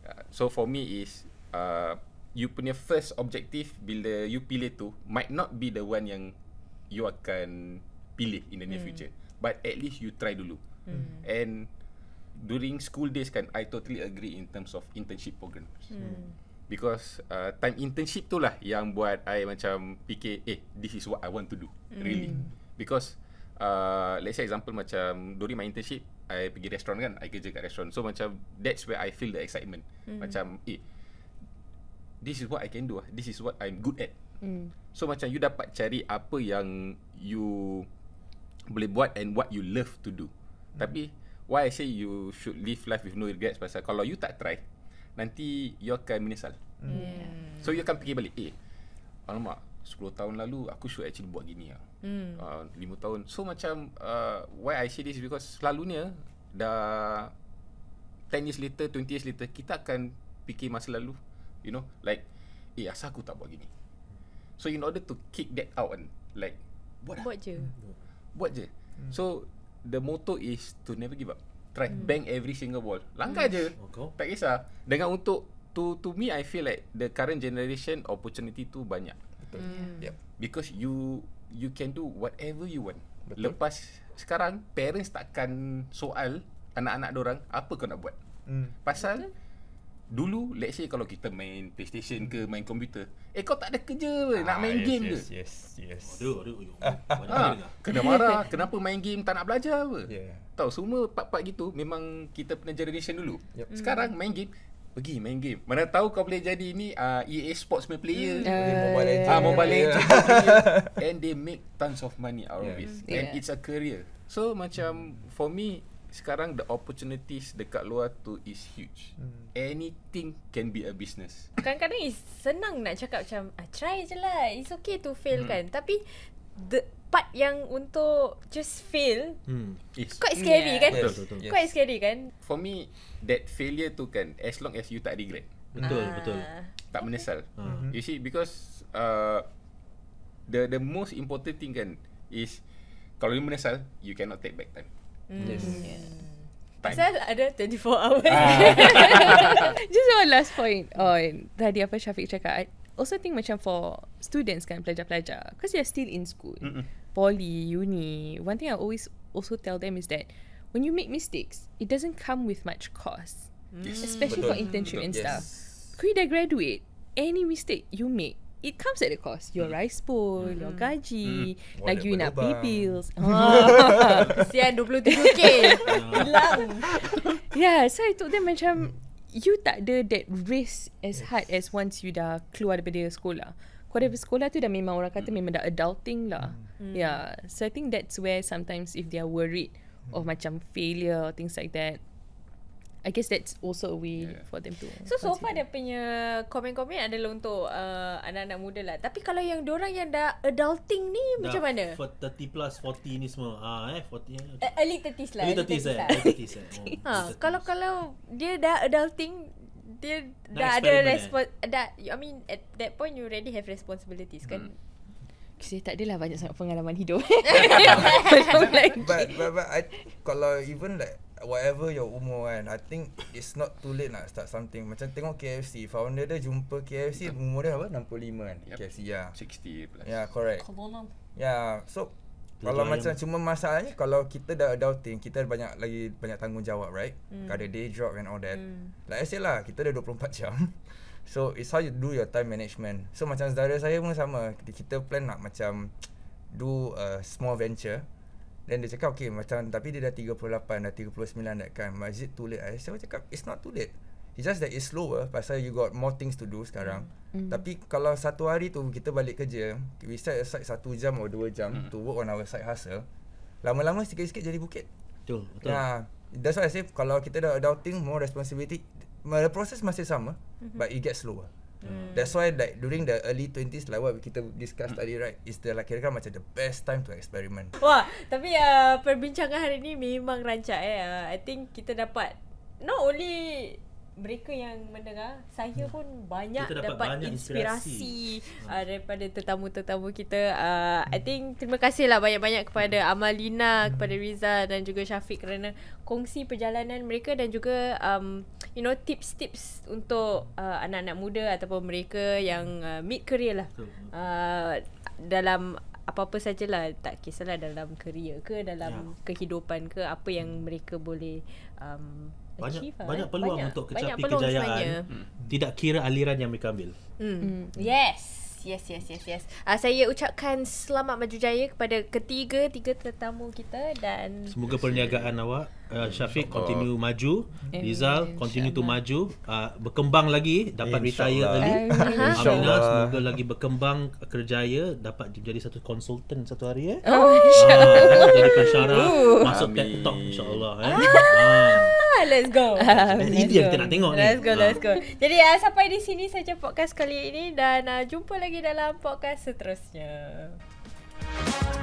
Uh, so for me is uh, You punya first objective Bila you pilih tu Might not be the one yang You akan Pilih in the near mm. future But at least you try dulu mm. And During school days kan I totally agree in terms of Internship program mm. Because uh, Time internship tu lah Yang buat I macam Fikir eh This is what I want to do mm. Really hmm. Because uh, Let's say example macam During my internship I pergi restoran kan I kerja kat restoran So macam That's where I feel the excitement mm. Macam Eh This is what I can do ah. This is what I'm good at mm. So macam you dapat cari Apa yang You Boleh buat And what you love to do mm. Tapi Why I say you Should live life with no regrets Pasal kalau you tak try Nanti You akan menyesal mm. yeah. So you akan pergi balik Eh Alamak 10 tahun lalu Aku should actually buat gini lah hmm. uh, ah, 5 tahun so macam uh, why I say this because selalunya dah 10 years later 20 years later kita akan fikir masa lalu you know like eh asal aku tak buat gini so in order to kick that out and like buat lah. buat lah. je buat je hmm. so the motto is to never give up try hmm. bang every single ball langkah hmm. je okay. Oh, tak kisah dengan untuk to to me i feel like the current generation opportunity tu banyak betul hmm. yeah because you you can do whatever you want. Betul. Lepas sekarang parents takkan soal anak-anak orang apa kau nak buat. Hmm. Pasal dulu let's say kalau kita main PlayStation ke main komputer, eh kau tak ada kerja ah, nak main yes, game yes, ke? Yes, yes. Ada, ada. ha, kena marah, kenapa main game tak nak belajar apa? Yeah. Tahu semua part-part gitu memang kita punya generation dulu. Yep. Sekarang main game pergi main game. Mana tahu kau boleh jadi ni uh, ah, EA Sports main player, uh, Mobile ah, Legends. Ah uh, Mobile Legends. Yeah. And they make tons of money out yeah. of it. And yeah. it's a career. So macam for me sekarang the opportunities dekat luar tu is huge. Hmm. Anything can be a business. Kadang-kadang is senang nak cakap macam ah, try je lah. It's okay to fail hmm. kan. Tapi the part yang untuk just fail hmm. quite scary yeah. kan betul, quite scary kan for me that failure tu kan as long as you tak regret betul ah. betul tak menyesal uh-huh. you see because uh, the the most important thing kan is kalau you menyesal you cannot take back time mm. yes yeah. Pasal ada 24 hours ah. Just one last point on Tadi apa Syafiq cakap also think macam for students kan pelajar-pelajar because they're still in school Mm-mm. poly uni one thing i always also tell them is that when you make mistakes it doesn't come with much cost mm. yes. especially Betul. for internship Betul. and Betul. stuff could yes. they graduate any mistake you make it comes at the cost your mm. rice bowl mm. your gaji mm. like you nak pay bills oh. 23k hilang yeah so i told them macam you tak ada that risk as hard as once you dah keluar daripada sekolah. Kau daripada hmm. sekolah tu dah memang orang kata memang dah adulting lah. Mm. Yeah. So I think that's where sometimes if they are worried of hmm. macam failure or things like that, I guess that's also a way yeah. for them to. So so far dia punya komen-komen ada adalah untuk uh, anak-anak muda lah. Tapi kalau yang orang yang dah adulting ni dah macam mana? For 30 plus 40 ni semua. Ah eh 40. Eh, okay. Eh, early 30s lah. Early 30s, early 30s eh. Early 30 lah. eh. Oh, ha, kalau kalau dia dah adulting dia Not dah ada eh? respon eh. I mean at that point you already have responsibilities kan. Hmm. Saya tak adalah banyak sangat pengalaman hidup. but, but, but, I, kalau even like whatever your umur kan I think it's not too late nak start something Macam tengok KFC Founder dia jumpa KFC Betul. umur dia apa? 65 kan? Yep. KFC ya yeah. 60 plus Ya yeah, correct ya, Kalau Ya yeah. so Kalau Jajan. macam cuma masalahnya Kalau kita dah adulting Kita ada banyak lagi banyak tanggungjawab right? Mm. Ada day job and all that mm. Like I said lah Kita dah 24 jam So it's how you do your time management So macam saudara saya pun sama Kita plan nak macam Do a small venture Then dia cakap okay macam tapi dia dah 38 dah 39 dah kan Is it too late? Saya cakap it's not too late It's just that it's slower pasal you got more things to do sekarang mm. Tapi kalau satu hari tu kita balik kerja We set aside satu jam atau dua jam mm. to work on our side hustle Lama-lama sikit-sikit jadi bukit Betul, betul. Nah, that's why I say kalau kita dah adulting more responsibility The process masih sama mm-hmm. but it gets slower Mm. That's why like during the early 20s like lah, what we kita discuss mm. tadi right is the like kira-kira kan macam the best time to experiment. Wah, tapi uh, perbincangan hari ni memang rancak eh. Uh, I think kita dapat not only mereka yang mendengar saya pun hmm. banyak dapat, dapat banyak inspirasi, inspirasi uh, daripada tetamu-tetamu kita uh, hmm. I think terima kasihlah banyak-banyak kepada hmm. Amalina hmm. kepada Riza dan juga Syafiq kerana kongsi perjalanan mereka dan juga um, you know tips-tips untuk uh, anak-anak muda ataupun mereka yang uh, mid career lah uh, dalam apa-apa sajalah tak kisahlah dalam career ke dalam yeah. kehidupan ke apa yang mereka boleh um, banyak lah, banyak eh. peluang banyak, untuk kecapi peluang kejayaan sebenarnya. Hmm. tidak kira aliran yang mereka ambil. Mm. Yes. Yes, yes, yes, yes. Uh, saya ucapkan selamat maju jaya kepada ketiga-tiga tetamu kita dan semoga perniagaan awak uh, Syafiq oh. continue maju Amin. Eh, Rizal continue Insya to maju uh, berkembang lagi dapat Insya retire Allah. early Insya Allah. semoga lagi berkembang kerjaya dapat jadi satu konsultan satu hari eh oh, uh, jadi pensyarah masuk Amin. TED Talk insyaallah eh ah, uh. let's go uh, ah. itu yang kita nak tengok let's ni go, let's go let's go jadi uh, sampai di sini saja podcast kali ini dan uh, jumpa lagi dalam podcast seterusnya Thank you.